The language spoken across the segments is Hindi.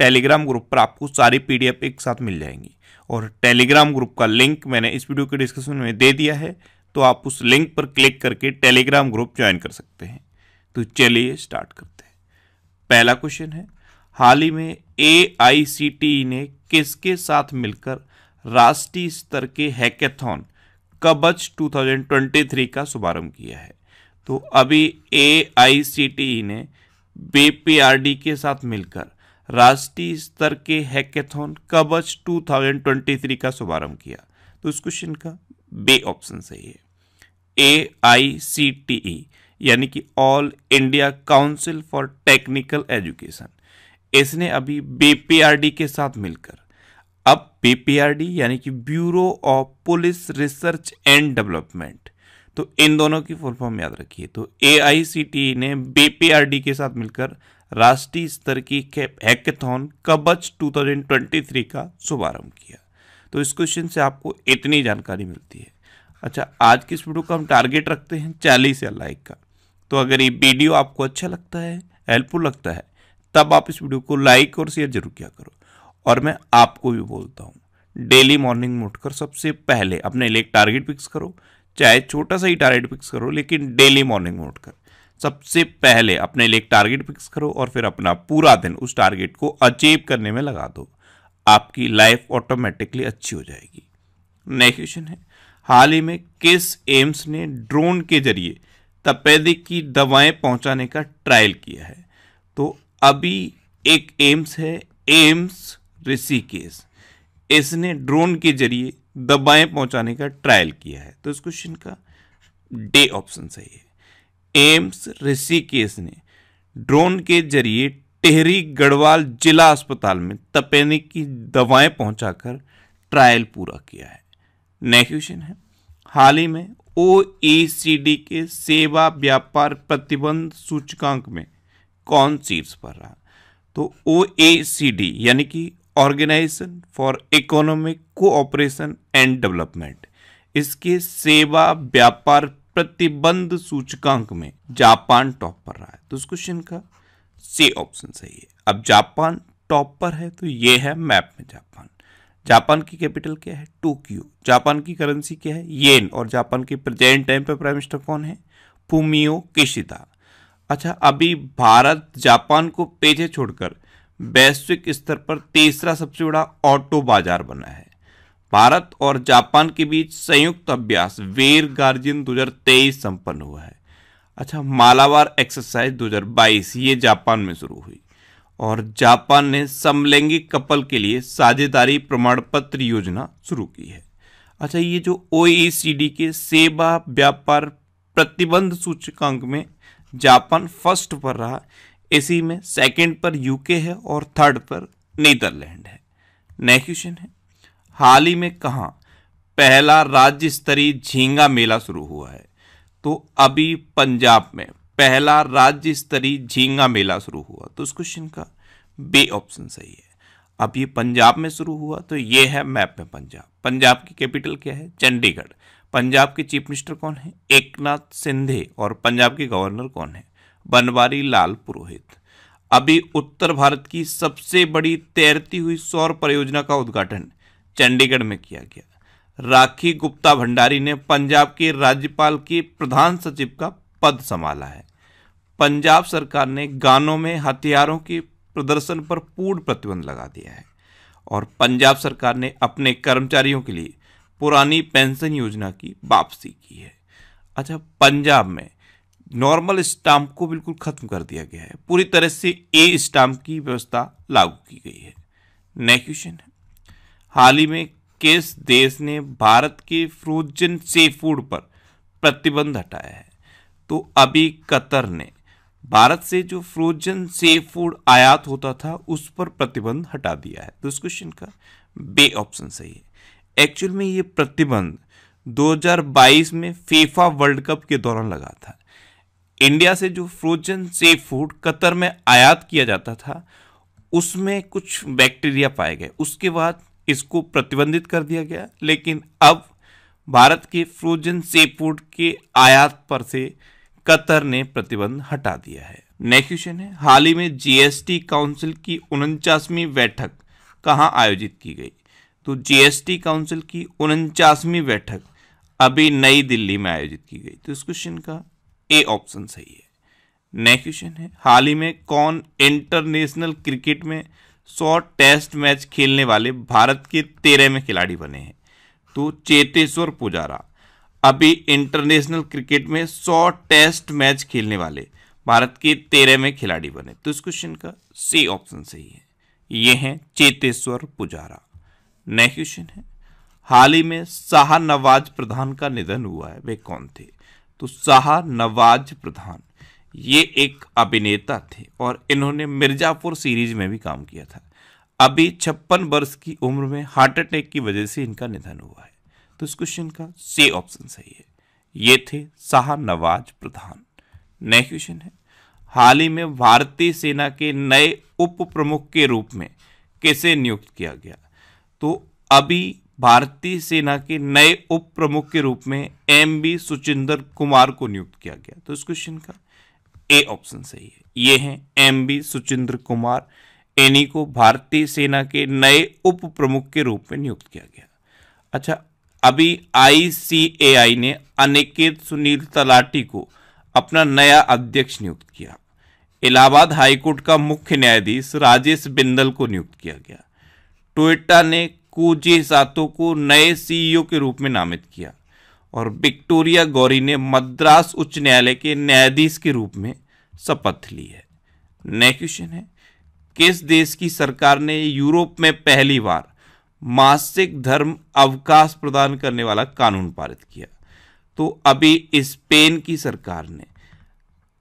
टेलीग्राम ग्रुप पर आपको सारी पीडीएफ एक साथ मिल जाएंगी और टेलीग्राम ग्रुप का लिंक मैंने इस वीडियो के डिस्क्रिप्शन में दे दिया है तो आप उस लिंक पर क्लिक करके टेलीग्राम ग्रुप ज्वाइन कर सकते हैं तो चलिए स्टार्ट करते हैं पहला क्वेश्चन है हाल ही में ए e ने किसके साथ मिलकर राष्ट्रीय स्तर के हैकेथॉन कबच 2023 का शुभारंभ किया है तो अभी ए e ने बी के साथ मिलकर राष्ट्रीय स्तर के हैकेथॉन कवच 2023 का शुभारंभ किया तो इस क्वेश्चन का बे ऑप्शन सही है ए आई सी टी ई यानी कि All India Council for Technical Education इसने अभी बीपीआरडी के साथ मिलकर अब बीपीआरडी यानी कि Bureau of Police Research and Development तो इन दोनों की फुल फॉर्म याद रखिए तो ए e ने बीपीआरडी के साथ मिलकर राष्ट्रीय स्तर की हैकेथॉन कबच 2023 का शुभारंभ किया तो इस क्वेश्चन से आपको इतनी जानकारी मिलती है अच्छा आज की इस वीडियो का हम टारगेट रखते हैं चालीस या लाइक का तो अगर ये वीडियो आपको अच्छा लगता है हेल्पफुल लगता है तब आप इस वीडियो को लाइक और शेयर जरूर किया करो और मैं आपको भी बोलता हूँ डेली मॉर्निंग में उठकर सबसे पहले अपने लिए टारगेट फिक्स करो चाहे छोटा सा ही टारगेट फिक्स करो लेकिन डेली मॉर्निंग में उठकर सबसे पहले अपने लिए एक टारगेट फिक्स करो और फिर अपना पूरा दिन उस टारगेट को अचीव करने में लगा दो आपकी लाइफ ऑटोमेटिकली अच्छी हो जाएगी नेक्स्ट क्वेश्चन है हाल ही में किस एम्स ने ड्रोन के जरिए तपेदिक की दवाएं पहुंचाने का ट्रायल किया है तो अभी एक एम्स है एम्स ऋषिकेश इसने ड्रोन के जरिए दवाएं पहुंचाने का ट्रायल किया है तो इस क्वेश्चन का डे ऑप्शन सही है एम्स ऋषिकेश ने ड्रोन के जरिए टेहरी गढ़वाल जिला अस्पताल में तपेने की दवाएं पहुंचाकर ट्रायल पूरा किया है नेक्स्ट क्वेश्चन है हाल ही में ओ e के सेवा व्यापार प्रतिबंध सूचकांक में कौन शीर्ष पर रहा तो ओ e यानी कि Organisation for Economic Cooperation and Development इसके सेवा व्यापार प्रतिबंध सूचकांक में जापान टॉप पर रहा है तो इस क्वेश्चन का सी ऑप्शन सही है अब जापान टॉप पर है तो ये है मैप में जापान जापान की कैपिटल क्या है टोक्यो जापान की करेंसी क्या है येन और जापान के प्रेजेंट टाइम पर प्राइम मिनिस्टर कौन है फूमियो किशिदा अच्छा अभी भारत जापान को पेजे छोड़कर वैश्विक स्तर पर तीसरा सबसे बड़ा ऑटो बाजार बना है भारत और जापान के बीच संयुक्त अभ्यास वीर गार्जियन 2023 संपन्न हुआ है अच्छा मालावार एक्सरसाइज 2022 ये जापान में शुरू हुई और जापान ने समलैंगिक कपल के लिए साझेदारी प्रमाण पत्र योजना शुरू की है अच्छा ये जो ओ e के सेवा व्यापार प्रतिबंध सूचकांक में जापान फर्स्ट पर रहा इसी में सेकंड पर यूके है और थर्ड पर नीदरलैंड है नेक्स्ट क्वेश्चन है हाल ही में कहाँ पहला राज्य स्तरीय झींगा मेला शुरू हुआ है तो अभी पंजाब में पहला राज्य स्तरीय झींगा मेला शुरू हुआ तो उस क्वेश्चन का बे ऑप्शन सही है अब ये पंजाब में शुरू हुआ तो ये है मैप में पंजाब पंजाब की कैपिटल क्या है चंडीगढ़ पंजाब के चीफ मिनिस्टर कौन है एकनाथ सिंधे और पंजाब के गवर्नर कौन है बनवारी लाल पुरोहित अभी उत्तर भारत की सबसे बड़ी तैरती हुई सौर परियोजना का उद्घाटन चंडीगढ़ में किया गया राखी गुप्ता भंडारी ने पंजाब के राज्यपाल के प्रधान सचिव का पद संभाला है पंजाब सरकार ने गानों में हथियारों के प्रदर्शन पर पूर्ण प्रतिबंध लगा दिया है और पंजाब सरकार ने अपने कर्मचारियों के लिए पुरानी पेंशन योजना की वापसी की है अच्छा पंजाब में नॉर्मल स्टाम्प को बिल्कुल ख़त्म कर दिया गया है पूरी तरह से ए स्टाम्प की व्यवस्था लागू की गई है नेक्स्ट क्वेश्चन है हाल ही में किस देश ने भारत के फ्रोजन सी फूड पर प्रतिबंध हटाया है तो अभी कतर ने भारत से जो फ्रोजन सी फूड आयात होता था उस पर प्रतिबंध हटा दिया है तो इस क्वेश्चन का बे ऑप्शन सही है एक्चुअल में ये प्रतिबंध 2022 में फीफा वर्ल्ड कप के दौरान लगा था इंडिया से जो फ्रोजन सी फूड कतर में आयात किया जाता था उसमें कुछ बैक्टीरिया पाए गए उसके बाद इसको प्रतिबंधित कर दिया गया लेकिन अब भारत के फ्रोजन सी फूड के आयात पर से कतर ने प्रतिबंध हटा दिया है नेक्स्ट क्वेश्चन है हाल ही में जीएसटी काउंसिल की उनचासवीं बैठक कहाँ आयोजित की गई तो जीएसटी काउंसिल की उनचासवीं बैठक अभी नई दिल्ली में आयोजित की गई तो इस क्वेश्चन का ए ऑप्शन सही है नेक्स्ट क्वेश्चन है हाल ही में कौन इंटरनेशनल क्रिकेट में सौ टेस्ट मैच खेलने वाले भारत के तेरहवें खिलाड़ी बने हैं तो चेतेश्वर पुजारा अभी इंटरनेशनल क्रिकेट में सौ टेस्ट मैच खेलने वाले भारत के तेरहवें खिलाड़ी बने तो इस क्वेश्चन का सी ऑप्शन सही है ये हैं चेतेश्वर पुजारा नेक्स्ट क्वेश्चन है हाल ही में शाह नवाज प्रधान का निधन हुआ है वे कौन थे तो शाह नवाज प्रधान ये एक अभिनेता थे और इन्होंने मिर्ज़ापुर सीरीज में भी काम किया था अभी छप्पन वर्ष की उम्र में हार्ट अटैक की वजह से इनका निधन हुआ है तो इस क्वेश्चन का सी ऑप्शन सही है ये थे शाह नवाज प्रधान नेक्स्ट क्वेश्चन है हाल ही में भारतीय सेना के नए उप प्रमुख के रूप में किसे नियुक्त किया गया तो अभी भारतीय सेना के नए उप प्रमुख के रूप में एम बी सुचिंदर कुमार को नियुक्त किया गया तो इस क्वेश्चन का ए ऑप्शन सही है ये हैं एम बी सुचिंद्र कुमार एनी को भारतीय सेना के नए उप प्रमुख के रूप में नियुक्त किया गया अच्छा अभी आईसीएआई ने अनिकेत सुनील तलाटी को अपना नया अध्यक्ष नियुक्त किया इलाहाबाद हाईकोर्ट का मुख्य न्यायाधीश राजेश बिंदल को नियुक्त किया गया टोयटा ने कुजे सातो को नए सीईओ e के रूप में नामित किया और विक्टोरिया गौरी ने मद्रास उच्च न्यायालय के न्यायाधीश के रूप में शपथ ली है नेक्स्ट क्वेश्चन है किस देश की सरकार ने यूरोप में पहली बार मासिक धर्म अवकाश प्रदान करने वाला कानून पारित किया तो अभी स्पेन की सरकार ने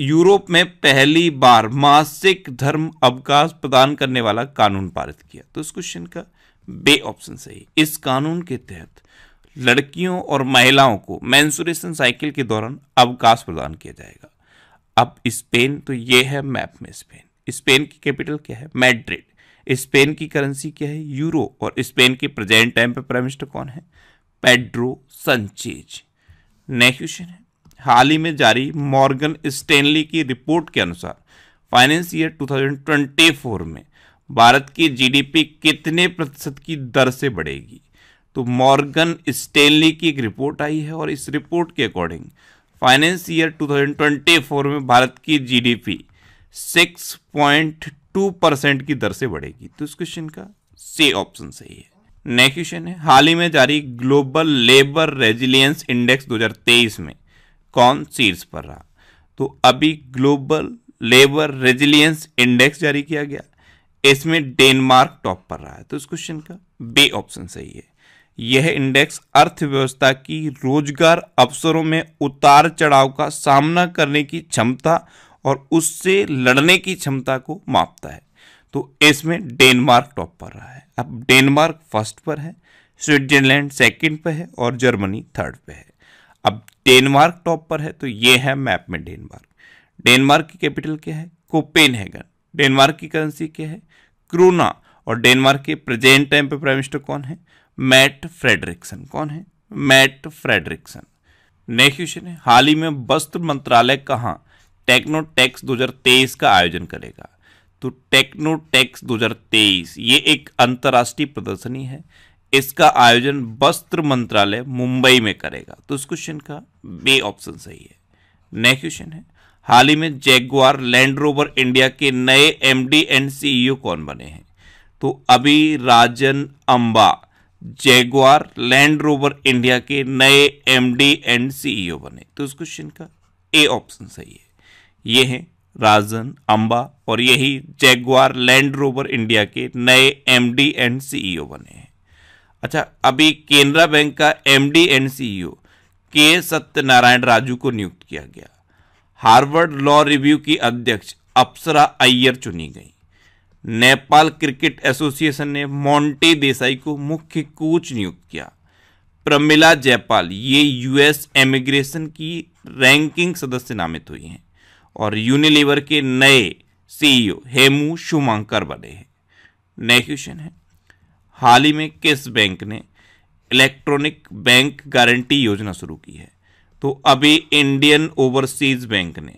यूरोप में पहली बार मासिक धर्म अवकाश प्रदान करने वाला कानून पारित किया तो इस क्वेश्चन का बे ऑप्शन सही इस कानून के तहत लड़कियों और महिलाओं को मैंसुरेशन साइकिल के दौरान अवकाश प्रदान किया जाएगा अब स्पेन तो ये है मैप में स्पेन स्पेन की कैपिटल क्या है मैड्रिड स्पेन की करेंसी क्या है यूरो और स्पेन के प्रेजेंट टाइम पर प्राइम मिनिस्टर कौन है पेड्रो संचेज नेक्स्ट क्वेश्चन है हाल ही में जारी मॉर्गन स्टेनली की रिपोर्ट के अनुसार फाइनेंस ईयर 2024 में भारत की जीडीपी कितने प्रतिशत की दर से बढ़ेगी तो मॉर्गन स्टेनली की एक रिपोर्ट आई है और इस रिपोर्ट के अकॉर्डिंग फाइनेंस ईयर 2024 में भारत की जीडीपी 6.2 परसेंट की दर से बढ़ेगी तो इस क्वेश्चन का सी ऑप्शन सही है नेक्स्ट क्वेश्चन है हाल ही में जारी ग्लोबल लेबर रेजिलियंस इंडेक्स 2023 में कौन सीर्स पर रहा तो अभी ग्लोबल लेबर रेजिलियंस इंडेक्स जारी किया गया इसमें डेनमार्क टॉप पर रहा है तो इस क्वेश्चन का बे ऑप्शन सही है यह इंडेक्स अर्थव्यवस्था की रोजगार अवसरों में उतार चढ़ाव का सामना करने की क्षमता और उससे लड़ने की क्षमता को मापता है तो इसमें डेनमार्क टॉप पर रहा है अब डेनमार्क फर्स्ट पर है स्विट्जरलैंड सेकंड पर है और जर्मनी थर्ड पर है अब डेनमार्क टॉप पर है तो ये है मैप में डेनमार्क डेनमार्क की कैपिटल क्या है कोपेनहेगन डेनमार्क की करेंसी क्या है क्रोना और डेनमार्क के प्रेजेंट टाइम पे प्राइम मिनिस्टर कौन है मैट फ्रेडरिक्सन कौन है मैट फ्रेडरिक्सन नेक्स्ट क्वेश्चन है हाल ही में वस्त्र मंत्रालय कहाँ टेक्नोटेक्स 2023 का आयोजन करेगा तो टेक्नोटेक्स 2023 ये एक अंतर्राष्ट्रीय प्रदर्शनी है इसका आयोजन वस्त्र मंत्रालय मुंबई में करेगा तो इस क्वेश्चन का बे ऑप्शन सही है नेक्स्ट क्वेश्चन है हाल ही में जैगुआर लैंड रोवर इंडिया के नए एमडी एंड सीईओ कौन बने हैं तो अभी Rajan Amba Jaguar Land Rover India के नए एमडी एंड सीईओ बने तो इस क्वेश्चन का ए ऑप्शन सही है ये हैं राजन अंबा और यही जेगुआर लैंड रोवर इंडिया के नए एमडी एंड सीईओ बने हैं अच्छा अभी केनरा बैंक का MD and CEO K Satyanarayana Raju को नियुक्त किया गया हार्वर्ड लॉ रिव्यू की अध्यक्ष अप्सरा अय्यर चुनी गई नेपाल क्रिकेट एसोसिएशन ने मोंटे देसाई को मुख्य कोच नियुक्त किया प्रमिला जयपाल ये यूएस एमिग्रेशन की रैंकिंग सदस्य नामित हुई हैं और यूनिलीवर के नए सीईओ हेमू शुमांकर बने हैं नए क्वेश्चन है हाल ही में किस बैंक ने इलेक्ट्रॉनिक बैंक गारंटी योजना शुरू की है तो अभी इंडियन ओवरसीज बैंक ने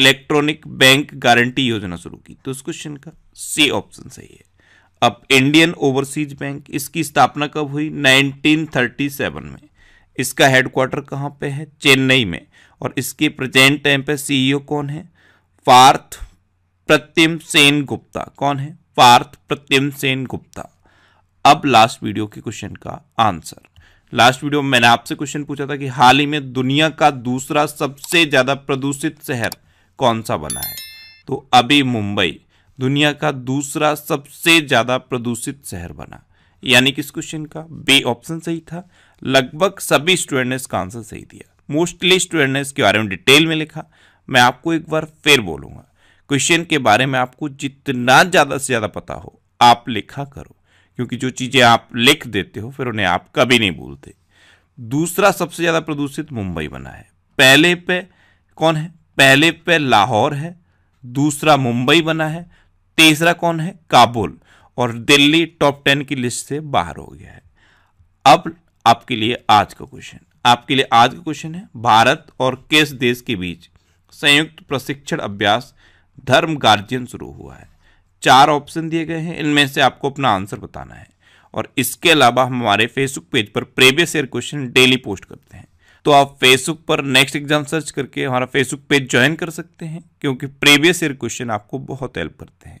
इलेक्ट्रॉनिक बैंक गारंटी योजना शुरू की तो उस क्वेश्चन का सी ऑप्शन सही है अब इंडियन ओवरसीज बैंक इसकी स्थापना कब हुई 1937 में इसका हेडक्वार्टर कहाँ पे है चेन्नई में और इसके प्रेजेंट टाइम पे सीईओ e कौन है पार्थ प्रत्यम सेन गुप्ता कौन है पार्थ प्रत्यम सेन गुप्ता अब लास्ट वीडियो के क्वेश्चन का आंसर लास्ट वीडियो में मैंने आपसे क्वेश्चन पूछा था कि हाल ही में दुनिया का दूसरा सबसे ज़्यादा प्रदूषित शहर कौन सा बना है तो अभी मुंबई दुनिया का दूसरा सबसे ज़्यादा प्रदूषित शहर बना यानी कि इस क्वेश्चन का बे ऑप्शन सही था लगभग सभी स्टूडेंट ने इसका आंसर सही दिया मोस्टली स्टूडेंट ने इसके बारे में डिटेल में लिखा मैं आपको एक बार फिर बोलूंगा क्वेश्चन के बारे में आपको जितना ज़्यादा से ज़्यादा पता हो आप लिखा करो क्योंकि जो चीज़ें आप लिख देते हो फिर उन्हें आप कभी नहीं भूलते दूसरा सबसे ज़्यादा प्रदूषित मुंबई बना है पहले पे कौन है पहले पे लाहौर है दूसरा मुंबई बना है तीसरा कौन है काबुल और दिल्ली टॉप टेन की लिस्ट से बाहर हो गया है अब आपके लिए आज का क्वेश्चन आपके लिए आज का क्वेश्चन है भारत और किस देश के बीच संयुक्त प्रशिक्षण अभ्यास धर्म गार्जियन शुरू हुआ है चार ऑप्शन दिए गए हैं इनमें से आपको अपना आंसर बताना है और इसके अलावा हम हमारे फेसबुक पेज पर previous year question daily post करते हैं तो आप फेसबुक पर नेक्स्ट एग्जाम सर्च करके हमारा फेसबुक पेज ज्वाइन कर सकते हैं क्योंकि प्रीवियस ईयर क्वेश्चन आपको बहुत हेल्प करते हैं